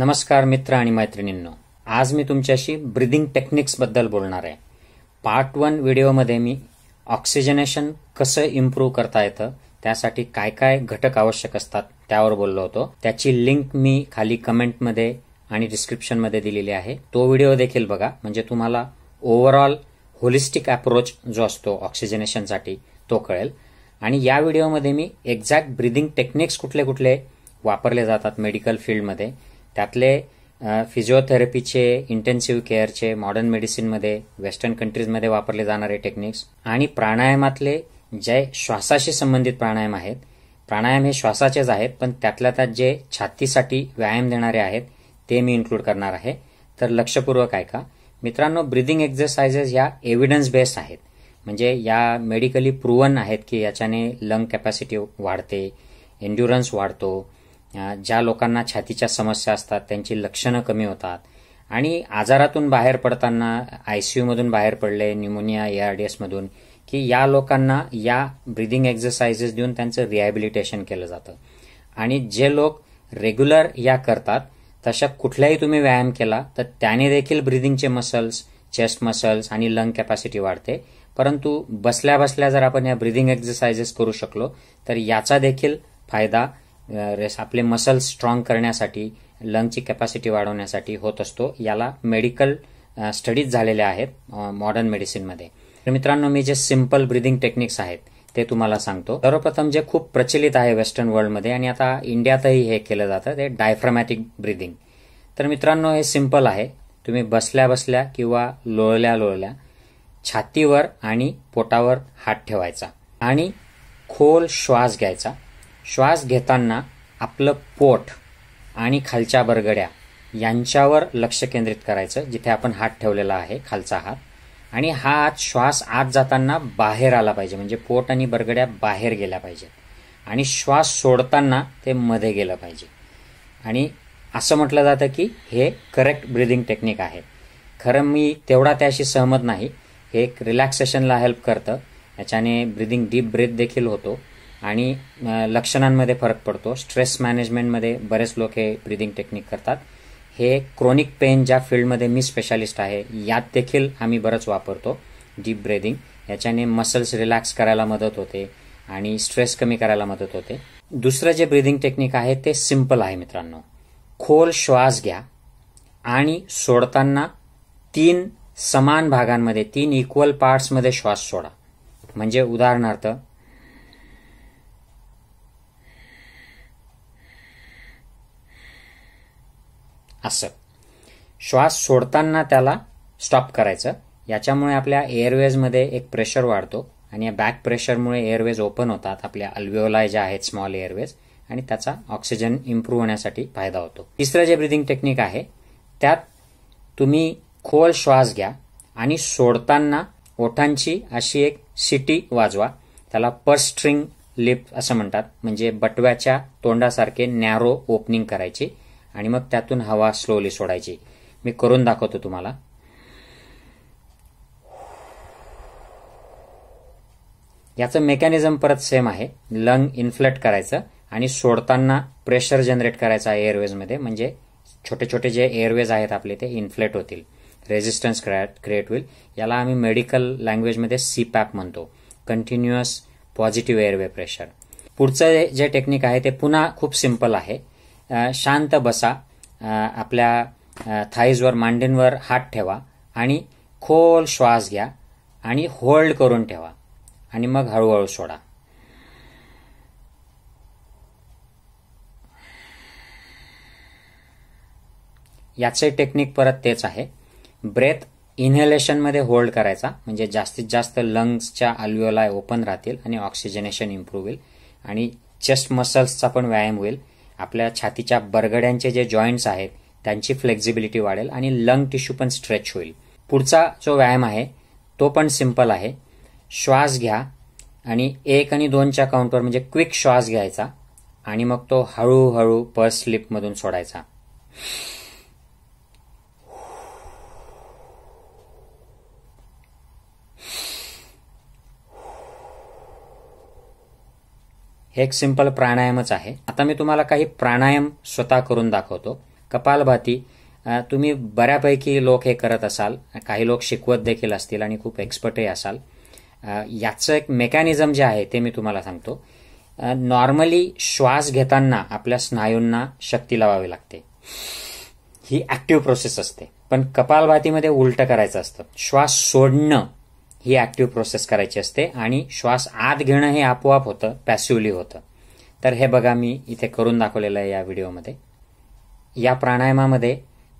नमस्कार मित्र आणि मैत्रिणींनो आज मी तुमच्याशी ब्रिदिंग टेक्निक्सबद्दल बोलणार आहे पार्ट वन व्हिडिओमध्ये मी ऑक्सिजनेशन कसं इम्प्रूव्ह करता येतं त्यासाठी काय काय घटक आवश्यक असतात त्यावर बोललो होतो त्याची लिंक मी खाली कमेंटमध्ये आणि डिस्क्रिप्शनमध्ये दिलेली आहे तो व्हिडिओ देखील बघा म्हणजे तुम्हाला ओव्हरऑल होलिस्टिक अप्रोच जो असतो ऑक्सिजनेशनसाठी तो कळेल आणि या व्हिडिओमध्ये मी एक्झॅक्ट ब्रिदिंग टेक्निक्स कुठले कुठले वापरले जातात मेडिकल फील्डमध्ये त्यातले फिजिओथेरपीचे इंटेन्सिव्ह केअरचे मॉडर्न मेडिसिनमध्ये वेस्टर्न कंट्रीजमध्ये वापरले जाणारे टेक्निक्स आणि प्राणायामातले जे श्वासाशी संबंधित प्राणायाम आहेत प्राणायाम हे श्वासाचेच आहेत पण त्यातल्या त्यात जे छातीसाठी व्यायाम देणारे आहेत ते मी इन्क्लूड करणार आहे तर लक्षपूर्वक का मित्रांनो ब्रिदिंग एक्झरसायझेस या एव्हिडन्स बेस्ड आहेत म्हणजे या मेडिकली प्रूवन आहेत की याच्याने लंग कॅपॅसिटी वाढते एन्ड्युरन्स वाढतो ज्या लोकांना छातीच्या समस्या असतात त्यांची लक्षणं कमी होतात आणि आजारातून बाहेर पडताना आयसीयूमधून बाहेर पडले डी एसमधून की या लोकांना या ब्रिदिंग एक्झरसाइजेस देऊन त्यांचं रिहॅबिलिटेशन केलं जातं आणि जे लोक रेग्युलर या करतात तशा कुठल्याही तुम्ही व्यायाम केला तर त्याने देखील ब्रिदिंगचे मसल्स चेस्ट मसल्स आणि लंग कॅपॅसिटी वाढते परंतु बसल्या बसल्या जर आपण या ब्रिदिंग एक्झरसाइजेस करू शकलो तर याचा देखील फायदा रेस आपले मसल्स स्ट्रॉंग करण्यासाठी लंगची कॅपॅसिटी वाढवण्यासाठी होत असतो याला मेडिकल स्टडीज झालेल्या आहेत मॉडर्न मेडिसिनमध्ये तर मित्रांनो मी जे सिम्पल ब्रिदिंग टेक्निक्स आहेत ते तुम्हाला सांगतो सर्वप्रथम जे खूप प्रचलित आहे वेस्टर्न वर्ल्डमध्ये आणि आता इंडियातही हे केलं जातं ते डायफ्रमॅटिक ब्रिदिंग तर मित्रांनो हे सिम्पल आहे तुम्ही बसल्या बसल्या किंवा लोळल्या लोळल्या छातीवर आणि पोटावर हात ठेवायचा आणि खोल श्वास घ्यायचा श्वास घेताना आपलं पोट आणि खालच्या बरगड्या यांच्यावर लक्ष केंद्रित करायचं जिथे आपण हात ठेवलेला आहे खालचा हात आणि हा हात श्वास आत जाताना बाहेर आला पाहिजे म्हणजे पोट आणि बरगड्या बाहेर गेल्या पाहिजेत आणि श्वास सोडताना ते मध्ये गेलं पाहिजे आणि असं म्हटलं जातं की हे करेक्ट ब्रिदिंग टेक्निक आहे खरं मी तेवढा त्याशी सहमत नाही हे एक रिलॅक्सेशनला हेल्प करतं याच्याने ब्रिदिंग डीप ब्रेथ देखील होतो आणि लक्षणांमध्ये फरक पडतो स्ट्रेस मॅनेजमेंटमध्ये बरेच लोक हे ब्रिदिंग टेक्निक करतात हे क्रॉनिक पेन ज्या फील्डमध्ये मी स्पेशालिस्ट आहे यात देखील आम्ही बरंच वापरतो डीप ब्रेदिंग याच्याने मसल्स रिलॅक्स करायला मदत होते आणि स्ट्रेस कमी करायला मदत होते दुसरं जे ब्रिदिंग टेक्निक आहे ते सिम्पल आहे मित्रांनो खोल श्वास घ्या आणि सोडताना तीन समान भागांमध्ये तीन इक्वल पार्ट्समध्ये श्वास सोडा म्हणजे उदाहरणार्थ असं श्वास सोडताना त्याला स्टॉप करायचं याच्यामुळे आपल्या एअरवेजमध्ये एक प्रेशर वाढतो आणि या बॅक प्रेशरमुळे एअरवेज ओपन होतात आपल्या अल्विओलाय ज्या आहेत स्मॉल एअरवेज आणि त्याचा ऑक्सिजन इम्प्रूव्ह होण्यासाठी फायदा होतो तिसरं जे ब्रिदिंग टेक्निक आहे त्यात तुम्ही खोल श्वास घ्या आणि सोडताना ओठांची अशी एक सिटी वाजवा त्याला पर्स्ट्रिंग लिप असं म्हणतात म्हणजे बटव्याच्या तोंडासारखे नॅरो ओपनिंग करायची आणि मग त्यातून हवा स्लोली सोडायची मी करून दाखवतो तुम्हाला याचं मेकॅनिझम परत सेम आहे लंग इन्फ्लेट करायचं आणि सोडताना प्रेशर जनरेट करायचा आहे एअरवेजमध्ये म्हणजे छोटे छोटे जे एअरवेज आहेत आपले ते इन्फ्लेट होतील रेझिस्टन्स क्रिएट होईल याला आम्ही मेडिकल लँग्वेजमध्ये सी पॅक म्हणतो कंटिन्युअस पॉझिटिव्ह एअरवे प्रेशर पुढचं जे टेक्निक आहे ते पुन्हा खूप सिम्पल आहे शांत बसा आपल्या थाईजवर मांडींवर हात ठेवा आणि खोल श्वास घ्या आणि होल्ड करून ठेवा आणि मग हळूहळू सोडा याचे टेक्निक परत तेच आहे ब्रेथ इन्हेलेशनमध्ये होल्ड करायचा म्हणजे जास्तीत जास्त लंग्सच्या अल्विओला ओपन राहतील आणि ऑक्सिजनेशन इम्प्रूव्ह होईल आणि चेस्ट मसल्सचा पण व्यायाम होईल आपल्या छातीच्या बरगड्यांचे जे जॉईंट्स आहेत त्यांची फ्लेक्झिबिलिटी वाढेल आणि लंग टिश्यू पण स्ट्रेच होईल पुढचा जो व्यायाम आहे तो पण सिम्पल आहे श्वास घ्या आणि एक आणि दोनच्या काउंटवर म्हणजे क्विक श्वास घ्यायचा आणि मग तो हळूहळू पर्स स्लिपमधून सोडायचा हे एक सिंपल प्राणायामच आहे आता मी तुम्हाला काही प्राणायाम स्वतः करून दाखवतो कपालभाती तुम्ही बऱ्यापैकी लोक हे करत असाल काही लोक शिकवत देखील असतील आणि खूप एक्सपर्टही असाल याचं एक मेकॅनिझम जे आहे ते मी तुम्हाला सांगतो नॉर्मली श्वास घेताना आपल्या स्नायूंना शक्ती लावावी लागते ही ॲक्टिव्ह प्रोसेस असते पण कपालभातीमध्ये उलट करायचं असतं श्वास सोडणं ही ऍक्टिव्ह प्रोसेस करायची असते आणि श्वास आत घेणं हे आपोआप होतं पॅसिवली होतं तर हे बघा मी इथे करून दाखवलेलं आहे या व्हिडिओमध्ये या प्राणायामामध्ये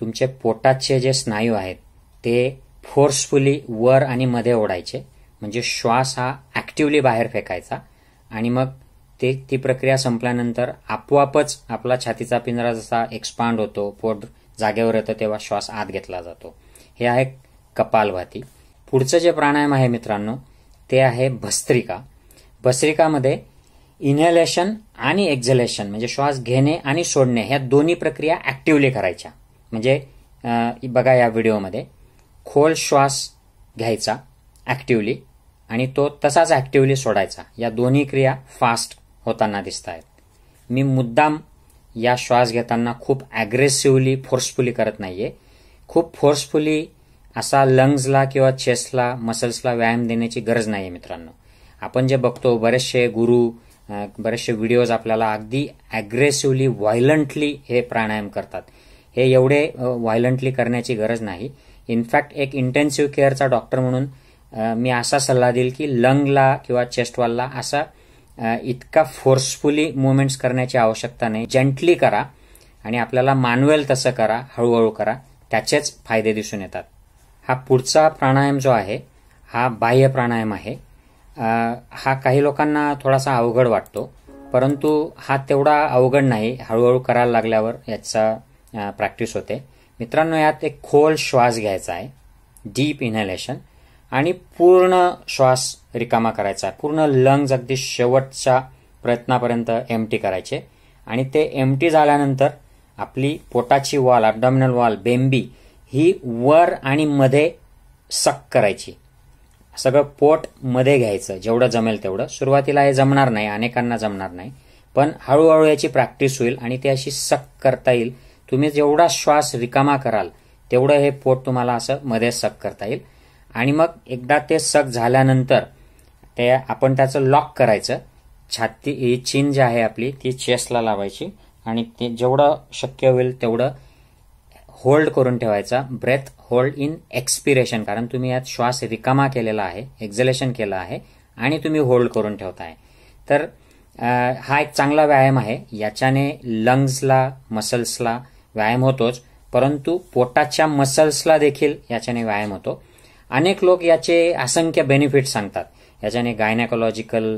तुमचे पोटाचे जे स्नायू आहेत ते फोर्सफुली वर आणि मध्ये ओढायचे म्हणजे श्वास हा ऍक्टिव्हली बाहेर फेकायचा आणि मग ते ती प्रक्रिया संपल्यानंतर आपोआपच आपला छातीचा पिंजरा जसा एक्सपांड होतो पोट जागेवर येतं तेव्हा श्वास आत घेतला जातो हे आहे कपालभाती पुढचं जे प्राणायाम आहे मित्रांनो ते आहे भस्त्रिका भस्त्रिकामध्ये इनहेलेशन आणि एक्झलेशन म्हणजे श्वास घेणे आणि सोडणे ह्या दोन्ही प्रक्रिया ऍक्टिव्हली करायच्या म्हणजे बघा या व्हिडिओमध्ये खोल श्वास घ्यायचा ऍक्टिव्हली आणि तो तसाच ऍक्टिव्हली सोडायचा या दोन्ही क्रिया फास्ट होताना दिसत आहेत मी मुद्दाम या श्वास घेताना खूप ॲग्रेसिव्हली फोर्सफुली करत नाही आहे खूप फोर्सफुली असा लंग्सला किंवा चेस्टला मसल्सला व्यायाम देण्याची गरज नाही आहे मित्रांनो आपण जे बघतो बरेचसे गुरु बरेचसे व्हिडिओज आपल्याला अगदी ॲग्रेसिव्हली व्हायलंटली हे प्राणायाम करतात हे एवढे व्हायलंटली करण्याची गरज नाही इनफॅक्ट एक इंटेन्सिव्ह केअरचा डॉक्टर म्हणून मी असा सल्ला देईल की लंगला किंवा चेस्टवालला असा इतका फोर्सफुली मुवमेंट्स करण्याची आवश्यकता नाही जेंटली करा आणि आपल्याला मानवेल तसं करा हळूहळू करा त्याचेच फायदे दिसून येतात हा पुढचा प्राणायाम जो आहे हा बाह्य प्राणायाम आहे हा काही लोकांना थोडासा अवघड वाटतो परंतु हा तेवढा अवघड नाही हळूहळू करायला लागल्यावर याचा प्रॅक्टिस होते मित्रांनो यात एक खोल श्वास घ्यायचा आहे डीप इनहेलेशन आणि पूर्ण श्वास रिकामा करायचा आहे पूर्ण लंग्स अगदी शेवटच्या प्रयत्नापर्यंत एमटी करायचे आणि ते एमटी झाल्यानंतर आपली पोटाची वॉल अब्डॉमिनल वॉल बेंबी ही वर आणि मध्ये सक करायची सगळं पोट मध्ये घ्यायचं जेवढं जमेल तेवढं सुरुवातीला हे जमणार नाही अनेकांना जमणार नाही पण हळूहळू याची प्रॅक्टिस होईल आणि ते अशी सक करता येईल तुम्ही जेवढा श्वास रिकामा कराल तेवढं हे पोट तुम्हाला असं मध्ये सक करता येईल आणि मग एकदा ते सक झाल्यानंतर ते आपण त्याचं लॉक करायचं छाती ही चीन जी आहे आपली ती चेस्टला लावायची आणि ते जेवढं शक्य होईल तेवढं होल्ड करून ठेवायचा ब्रेथ होल्ड इन एक्सपिरेशन कारण तुम्ही यात श्वास रिकामा केलेला आहे एक्झलेशन केलं आहे आणि तुम्ही होल्ड करून ठेवताय तर हा एक चांगला व्यायाम आहे याच्याने लंग्सला मसल्सला व्यायाम होतोच परंतु पोटाच्या मसल्सला देखील याच्याने व्यायाम होतो अनेक लोक याचे असंख्य बेनिफिट सांगतात याच्याने गायनॅकोलॉजिकल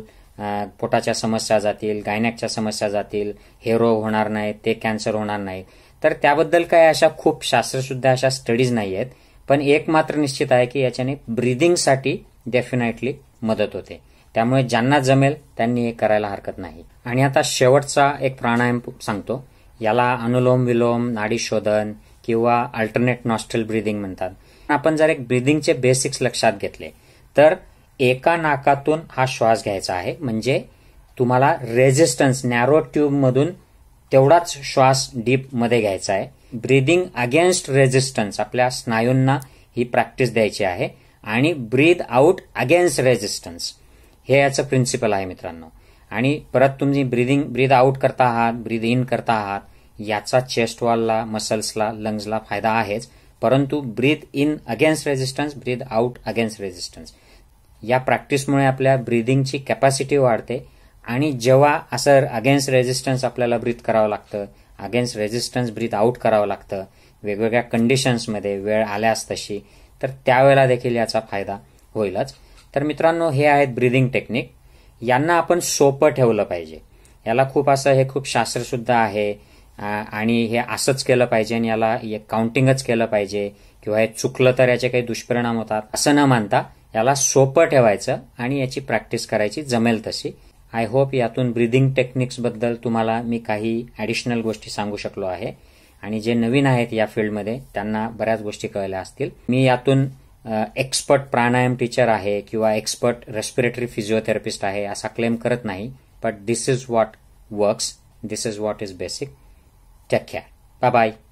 पोटाच्या समस्या जातील गायनॅकच्या समस्या जातील हे रोग होणार नाही ते कॅन्सर होणार नाही तर त्याबद्दल काय अशा खूप शास्त्रशुद्ध अशा स्टडीज नाही आहेत पण एक मात्र निश्चित आहे की याच्याने ब्रिदिंगसाठी डेफिनेटली मदत होते त्यामुळे ज्यांना जमेल त्यांनी हे करायला हरकत नाही आणि आता शेवटचा एक प्राणायाम सांगतो याला अनुलोम विलोम नाडी शोधन किंवा अल्टरनेट नॉस्ट्रल ब्रिदिंग म्हणतात आपण जर एक ब्रिदिंगचे बेसिक्स लक्षात घेतले तर एका नाकातून हा श्वास घ्यायचा आहे म्हणजे तुम्हाला रेझिस्टन्स नॅरो ट्यूबमधून तेवढाच श्वास डीपमध्ये घ्यायचा आहे ब्रीदिंग अगेन्स्ट रेजिस्टन्स आपल्या स्नायूंना ही प्रॅक्टिस द्यायची आहे आणि ब्रीद आऊट अगेन्स्ट रेजिस्टन्स हे याचं प्रिन्सिपल आहे मित्रांनो आणि परत तुम्ही ब्रीदिंग ब्रीद आऊट करता आहात ब्रीद इन करता आहात याचा चेस्ट वॉलला मसल्सला लंग्सला फायदा आहेच परंतु breathe in against resistance breathe out against resistance या प्रॅक्टिसमुळे आपल्या ब्रीदिंगची कॅपॅसिटी वाढते आणि जेव्हा असं अगेन्स्ट रेजिस्टन्स आपल्याला ब्रीथ करावं लागतं अगेन्स्ट रेजिस्टन्स ब्रीथ आऊट करावं लागतं वेगवेगळ्या कंडिशन्समध्ये वेळ आल्यास तशी तर त्यावेळेला देखील याचा फायदा होईलच तर मित्रांनो हे आहेत ब्रिदिंग टेक्निक यांना आपण सोपं ठेवलं पाहिजे याला खूप असं हे खूप शास्त्रसुद्धा आहे आणि हे असंच केलं पाहिजे आणि याला काउंटिंगच केलं पाहिजे किंवा हे चुकलं तर याचे काही दुष्परिणाम होतात असं न मानता याला सोपं ठेवायचं आणि याची प्रॅक्टिस करायची जमेल तशी आय होप यातून ब्रिदिंग टेक्निक्सबद्दल तुम्हाला मी काही ॲडिशनल गोष्टी सांगू शकलो आहे आणि जे नवीन आहेत या फील्डमध्ये त्यांना बऱ्याच गोष्टी कळल्या असतील मी यातून एक्सपर्ट प्राणायाम टीचर आहे किंवा एक्सपर्ट रेस्पिरेटरी फिजिओथेरपिस्ट आहे असा क्लेम करत नाही but this is what works this is what is basic take care bye